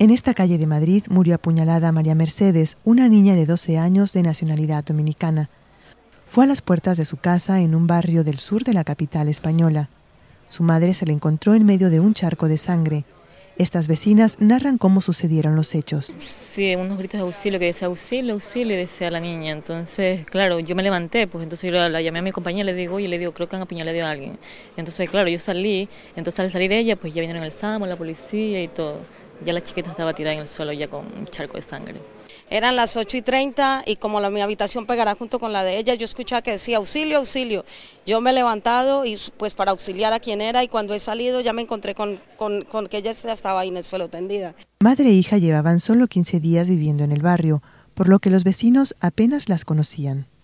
En esta calle de Madrid murió apuñalada María Mercedes, una niña de 12 años de nacionalidad dominicana. Fue a las puertas de su casa en un barrio del sur de la capital española. Su madre se la encontró en medio de un charco de sangre. Estas vecinas narran cómo sucedieron los hechos. Sí, unos gritos de auxilio que decía auxilio, auxilio, decía la niña. Entonces, claro, yo me levanté, pues entonces yo la, llamé a mi compañera, le digo, y le digo, creo que han apuñalado a alguien. Entonces, claro, yo salí, entonces al salir ella, pues ya vinieron el SAMO, la policía y todo. Ya la chiquita estaba tirada en el suelo ya con un charco de sangre. Eran las 8 y 30 y como la, mi habitación pegará junto con la de ella, yo escuchaba que decía auxilio, auxilio. Yo me he levantado y pues para auxiliar a quien era y cuando he salido ya me encontré con, con, con que ella estaba ahí en el suelo tendida. Madre e hija llevaban solo 15 días viviendo en el barrio, por lo que los vecinos apenas las conocían.